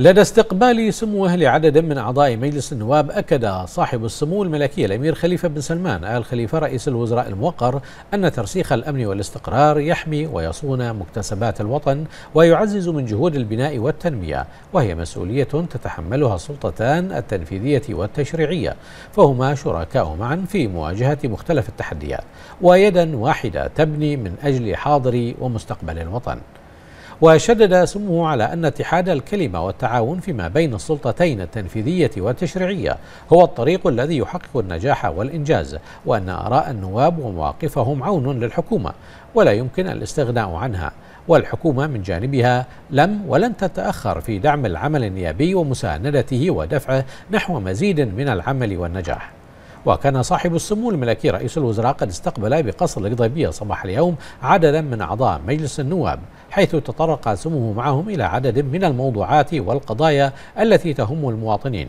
لدى استقبال سموه لعدد من أعضاء مجلس النواب أكد صاحب السمو الملكي الأمير خليفة بن سلمان آل خليفة رئيس الوزراء الموقر أن ترسيخ الأمن والاستقرار يحمي ويصون مكتسبات الوطن ويعزز من جهود البناء والتنمية وهي مسؤولية تتحملها السلطتان التنفيذية والتشريعية فهما شركاء معا في مواجهة مختلف التحديات ويدا واحدة تبني من أجل حاضر ومستقبل الوطن وشدد سمه على أن اتحاد الكلمة والتعاون فيما بين السلطتين التنفيذية والتشريعية هو الطريق الذي يحقق النجاح والإنجاز وأن آراء النواب ومواقفهم عون للحكومة ولا يمكن الاستغناء عنها والحكومة من جانبها لم ولن تتأخر في دعم العمل النيابي ومساندته ودفعه نحو مزيد من العمل والنجاح وكان صاحب السمو الملكي رئيس الوزراء قد استقبل بقصر القضيبية صباح اليوم عددا من أعضاء مجلس النواب حيث تطرق سمه معهم إلى عدد من الموضوعات والقضايا التي تهم المواطنين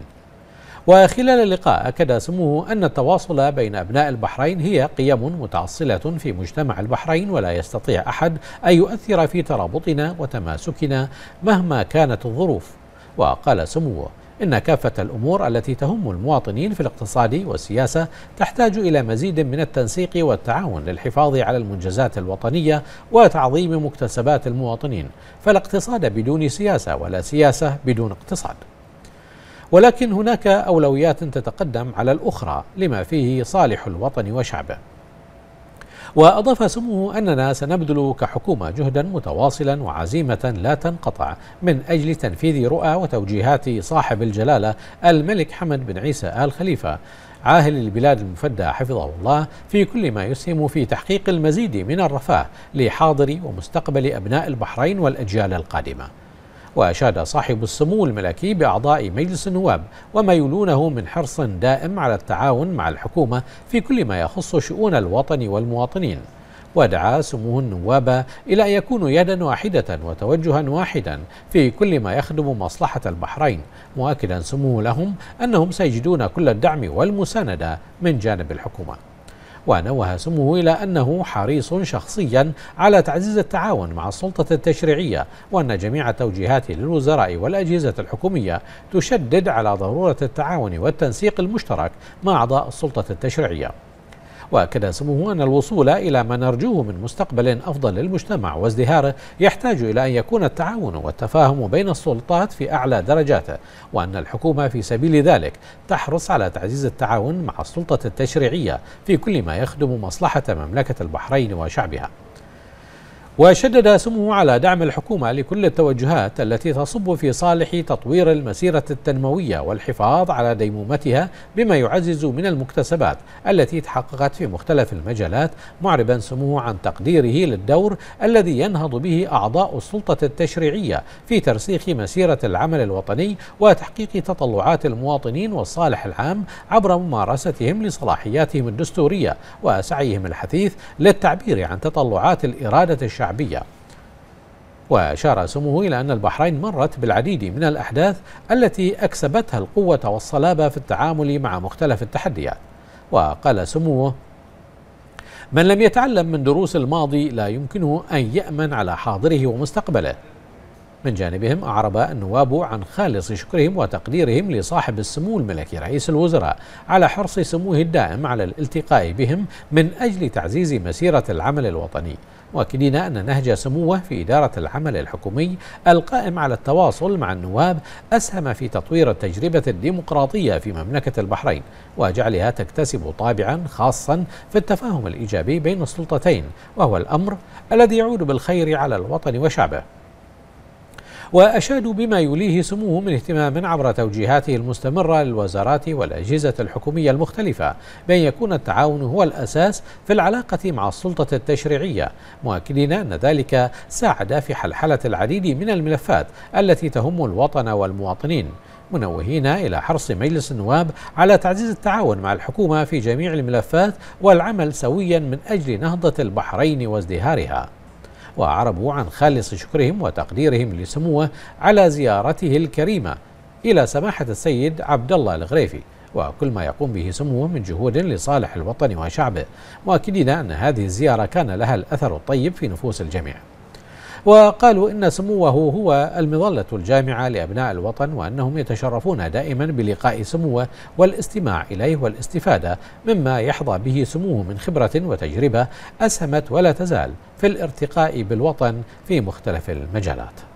وخلال اللقاء أكد سموه أن التواصل بين أبناء البحرين هي قيم متعصلة في مجتمع البحرين ولا يستطيع أحد أن يؤثر في ترابطنا وتماسكنا مهما كانت الظروف وقال سموه إن كافة الأمور التي تهم المواطنين في الاقتصاد والسياسة تحتاج إلى مزيد من التنسيق والتعاون للحفاظ على المنجزات الوطنية وتعظيم مكتسبات المواطنين فلا اقتصاد بدون سياسة ولا سياسة بدون اقتصاد ولكن هناك أولويات تتقدم على الأخرى لما فيه صالح الوطن وشعبه وأضاف سموه أننا سنبذل كحكومة جهدا متواصلا وعزيمة لا تنقطع من أجل تنفيذ رؤى وتوجيهات صاحب الجلالة الملك حمد بن عيسى آل خليفة عاهل البلاد المفدى حفظه الله في كل ما يسهم في تحقيق المزيد من الرفاه لحاضر ومستقبل أبناء البحرين والأجيال القادمة وأشاد صاحب السمو الملكي بأعضاء مجلس النواب وما يلونه من حرص دائم على التعاون مع الحكومة في كل ما يخص شؤون الوطن والمواطنين ودعا سموه النواب إلى أن يكونوا يدا واحدة وتوجها واحدا في كل ما يخدم مصلحة البحرين مؤكدا سموه لهم أنهم سيجدون كل الدعم والمساندة من جانب الحكومة ونوه سموه إلى أنه حريص شخصيا على تعزيز التعاون مع السلطة التشريعية وأن جميع التوجيهات للوزراء والأجهزة الحكومية تشدد على ضرورة التعاون والتنسيق المشترك مع أعضاء السلطة التشريعية وأكد سموه أن الوصول إلى ما نرجوه من مستقبل أفضل للمجتمع وازدهاره يحتاج إلى أن يكون التعاون والتفاهم بين السلطات في أعلى درجاته وأن الحكومة في سبيل ذلك تحرص على تعزيز التعاون مع السلطة التشريعية في كل ما يخدم مصلحة مملكة البحرين وشعبها وشدد سمو على دعم الحكومة لكل التوجهات التي تصب في صالح تطوير المسيرة التنموية والحفاظ على ديمومتها بما يعزز من المكتسبات التي تحققت في مختلف المجالات معربا سموه عن تقديره للدور الذي ينهض به أعضاء السلطة التشريعية في ترسيخ مسيرة العمل الوطني وتحقيق تطلعات المواطنين والصالح العام عبر ممارستهم لصلاحياتهم الدستورية وسعيهم الحثيث للتعبير عن تطلعات الإرادة الشرعية الشعبية وأشار سموه إلى أن البحرين مرت بالعديد من الأحداث التي أكسبتها القوة والصلابة في التعامل مع مختلف التحديات وقال سموه من لم يتعلم من دروس الماضي لا يمكنه أن يأمن على حاضره ومستقبله من جانبهم أعرب النواب عن خالص شكرهم وتقديرهم لصاحب السمو الملكي رئيس الوزراء على حرص سموه الدائم على الالتقاء بهم من أجل تعزيز مسيرة العمل الوطني مؤكدين أن نهج سموه في إدارة العمل الحكومي القائم على التواصل مع النواب أسهم في تطوير التجربة الديمقراطية في مملكة البحرين وجعلها تكتسب طابعا خاصا في التفاهم الإيجابي بين السلطتين وهو الأمر الذي يعود بالخير على الوطن وشعبه وأشادوا بما يليه سموه من اهتمام عبر توجيهاته المستمرة للوزارات والأجهزة الحكومية المختلفة بأن يكون التعاون هو الأساس في العلاقة مع السلطة التشريعية مؤكدين أن ذلك ساعد في حلحلة العديد من الملفات التي تهم الوطن والمواطنين منوهين إلى حرص مجلس النواب على تعزيز التعاون مع الحكومة في جميع الملفات والعمل سويا من أجل نهضة البحرين وازدهارها وأعربوا عن خالص شكرهم وتقديرهم لسموه على زيارته الكريمة إلى سماحة السيد عبد الله الغريفي وكل ما يقوم به سموه من جهود لصالح الوطن وشعبه مؤكدين أن هذه الزيارة كان لها الأثر الطيب في نفوس الجميع وقالوا إن سموه هو المظلة الجامعة لأبناء الوطن وأنهم يتشرفون دائما بلقاء سموه والاستماع إليه والاستفادة مما يحظى به سموه من خبرة وتجربة أسهمت ولا تزال في الارتقاء بالوطن في مختلف المجالات